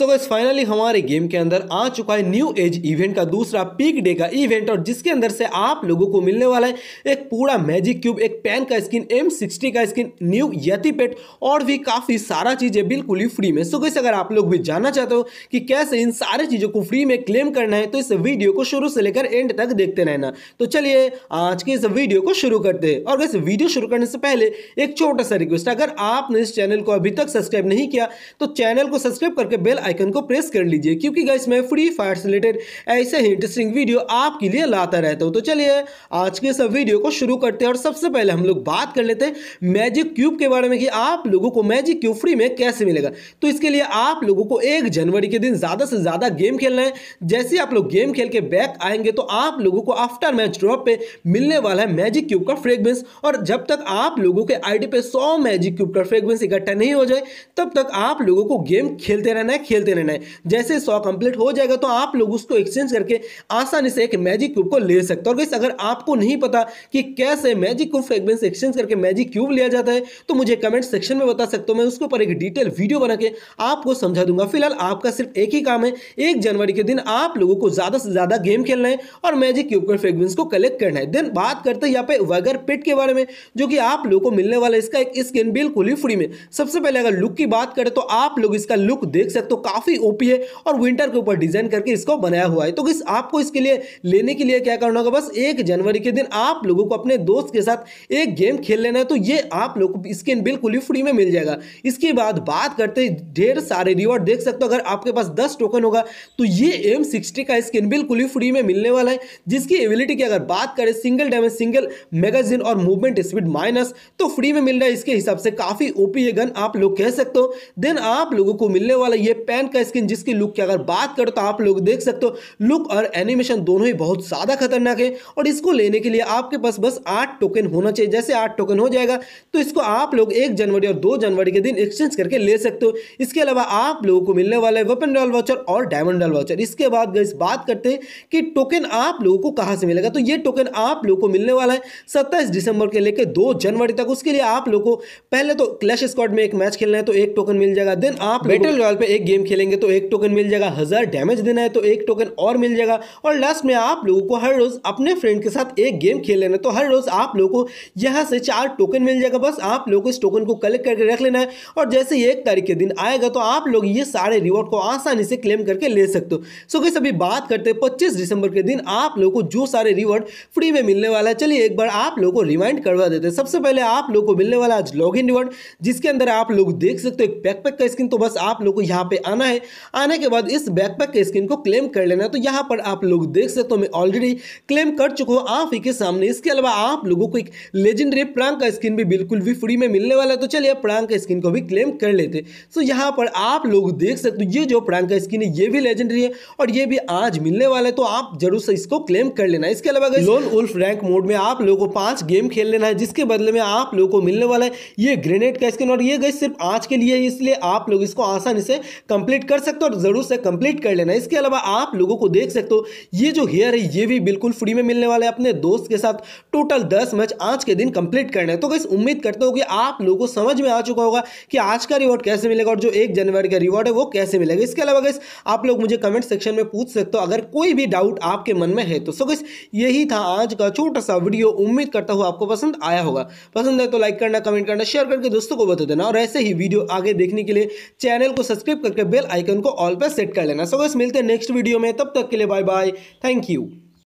सो बस फाइनली हमारे गेम के अंदर आ चुका है न्यू एज इवेंट का दूसरा पीक डे का इवेंट और जिसके अंदर से आप लोगों को मिलने वाला है एक पूरा मैजिक क्यूब एक पेन का स्किन एम सिक्सटी का स्किन न्यू यति पेट और भी काफ़ी सारा चीज़ें बिल्कुल ही फ्री में सो so कैसे अगर आप लोग भी जानना चाहते हो कि कैसे इन सारे चीज़ों को फ्री में क्लेम करना है तो इस वीडियो को शुरू से लेकर एंड तक देखते रहना तो चलिए आज के इस वीडियो को शुरू करते हैं और वैसे वीडियो शुरू करने से पहले एक छोटा सा रिक्वेस्ट अगर आपने इस चैनल को अभी तक सब्सक्राइब नहीं किया तो चैनल को सब्सक्राइब करके बेल आइकन को प्रेस कर लीजिए क्योंकि गैस मैं फ्री फायर से रिलेटेड ऐसे ही इंटरेस्टिंग वीडियो आपके लिए लाता रहता हूँ तो चलिए आज के सब वीडियो को शुरू करते हैं और सबसे पहले हम लोग बात कर लेते हैं मैजिक क्यूब के बारे में कि आप लोगों को मैजिक क्यूब फ्री में कैसे मिलेगा तो इसके लिए आप लोगों को एक जनवरी के दिन ज़्यादा से ज़्यादा गेम खेलना है जैसे आप लोग गेम खेल के बैक आएंगे तो आप लोगों को आफ्टर मैच ड्रॉप पर मिलने वाला है मैजिक क्यूब का फ्रेगमेंस और जब तक आप लोगों के आईडी पे सौ मैजिक क्यूब का फ्रेगमेंस इकट्ठा नहीं हो जाए तब तक आप लोगों को गेम खेलते रहना है खेलते रहना है जैसे सौ कंप्लीट हो जाएगा तो आप लोग उसको एक्सचेंज करके आसानी से एक मैजिक क्यूब को ले सकते हो और अगर आपको नहीं पता कि कैसे मैजिक क्यूब फ्रेगमेंस एक्सचेंज करके मैजिक क्यूब लिया जाता है तो मुझे कमेंट सेक्शन में बता सकते हो मैं उसके ऊपर एक डिटेल वीडियो बना के आपको समझा दूंगा फिलहाल आपका सिर्फ एक ही काम है एक जनवरी के दिन आप लोगों को ज़्यादा से ज़्यादा गेम खेलना है और मैजिक क्यूब के फ्रेगमेंस को कलेक्ट करना है देन बात करते हैं यहाँ पे वगर पेट के बारे में जो कि आप लोगों को मिलने वाला इसका एक स्किन बिल्कुल ही फ्री में सबसे पहले अगर लुक की बात करें तो आप लोग इसका लुक देख सकते हो काफ़ी ओपी है और विंटर के ऊपर डिजाइन करके इसको बनाया हुआ है तो किस आपको इसके लिए लेने के लिए क्या करना होगा बस एक जनवरी के दिन आप लोगों को अपने दोस्त के साथ एक गेम खेल लेना है तो ये आप लोग स्किन बिल्कुल ही फ्री में मिल जाएगा इसके बाद बात करते ढेर सारे रिवॉर्ड देख सकते हो अगर आपके पास दस टोकन होगा तो ये एम सिक्सटी का स्किन बिल्कुल ही फ्री में मिलने वाला है जिसकी एबिलिटी की अगर बात करें सिंगल डैमेज सिंगल मैगजीन और मूवमेंट स्पीड माइनस तो फ्री में मिल रहा है इसके हिसाब से काफ़ी ओपी ये गन आप लोग कह सकते हो देन आप लोगों को मिलने वाला ये पैन का स्किन जिसकी लुक की अगर बात करो तो आप लोग देख सकते हो लुक और एनिमेशन दोनों ही बहुत ज़्यादा खतरनाक है और इसको लेने के लिए आपके पास बस आठ टोकन होना चाहिए जैसे आठ टोकन हो जाएगा तो इसको आप लोग एक जनवरी और दो जनवरी के दिन एक्सचेंज करके ले सकते हो इसके अलावा आप लोगों को मिलने वाला है वेपन डॉल वाचर और डायमंड डॉल वाचर इसके बाद गई बात करते हैं कि टोकन आप लोगों को कहाँ से मिलेगा तो ये टोकन आप लोगों को मिलने वाला है सत्ताईस दिसंबर के लेकर दो जनवरी तक उसके लिए आप लोग को पहले तो क्लैश स्क्वाड में एक मैच खेलना है तो एक टोकन मिल जाएगा देन आप बेटल रॉयल पर एक गेम गेम खेलेंगे तो एक टोकन मिल जाएगा हज़ार डैमेज देना है तो एक टोकन और मिल जाएगा और लास्ट में आप लोगों को हर रोज़ अपने फ्रेंड के साथ एक गेम खेल लेना है तो हर रोज़ आप लोगों को यहाँ से चार टोकन मिल जाएगा बस आप लोग इस टोकन को कलेक्ट करके रख लेना है और जैसे ही एक तारीख के दिन आएगा तो आप लोग ये सारे रिवॉर्ड को आसानी से क्लेम करके ले सकते हो सो कैसे अभी बात करते हैं पच्चीस दिसंबर के दिन आप लोग को जो सारे रिवॉर्ड फ्री में मिलने वाला है चलिए एक बार आप लोग को रिमाइंड करवा देते हैं सबसे पहले आप लोग को मिलने वाला आज लॉग रिवॉर्ड जिसके अंदर आप लोग देख सकते हो एक पैक पैक का स्किन तो बस आप लोग को यहाँ पे आना है आने के बाद इस बैकपैक के स्किन को क्लेम कर लेना है तो यहाँ पर आप लोग देख सकते हो मैं ऑलरेडी क्लेम कर चुका हूँ आप ही के सामने इसके अलावा आप लोगों को एक लेजेंडरी प्रांग का स्किन भी बिल्कुल भी फ्री में मिलने वाला है तो चलिए प्रांग का स्किन को भी क्लेम कर लेते तो यहाँ पर आप लोग देख सकते हो ये जो प्रांग का स्किन है ये भी लेजेंडरी है और ये भी आज मिलने वाला है तो आप जरूर से इसको क्लेम कर लेना इसके अलावा लोन उल्फ रैंक मोड में आप लोगों को पांच गेम खेल लेना है जिसके बदले में आप लोगों को मिलने वाला है ये ग्रेनेड का स्किन और ये गई सिर्फ आज के लिए इसलिए आप लोग इसको आसानी से कम कंप्लीट कर सकते हो और ज़रूर से कंप्लीट कर लेना इसके अलावा आप लोगों को देख सकते हो ये जो हेयर है ये भी बिल्कुल फ्री में मिलने वाले अपने दोस्त के साथ टोटल दस मैच आज के दिन कंप्लीट करना है तो गई उम्मीद करते हो कि आप लोगों को समझ में आ चुका होगा कि आज का रिवॉर्ड कैसे मिलेगा और जो एक जनवरी का रिवॉर्ड है वो कैसे मिलेगा इसके अलावा गैस आप लोग मुझे कमेंट सेक्शन में पूछ सकते हो अगर कोई भी डाउट आपके मन में है तो सो गैस यही था आज का छोटा सा वीडियो उम्मीद करता हूँ आपको पसंद आया होगा पसंद है तो लाइक करना कमेंट करना शेयर करके दोस्तों को बता देना और ऐसे ही वीडियो आगे देखने के लिए चैनल को सब्सक्राइब करके बेल आइकन को ऑल पर सेट कर लेना सो बस मिलते हैं नेक्स्ट वीडियो में तब तक के लिए बाय बाय थैंक यू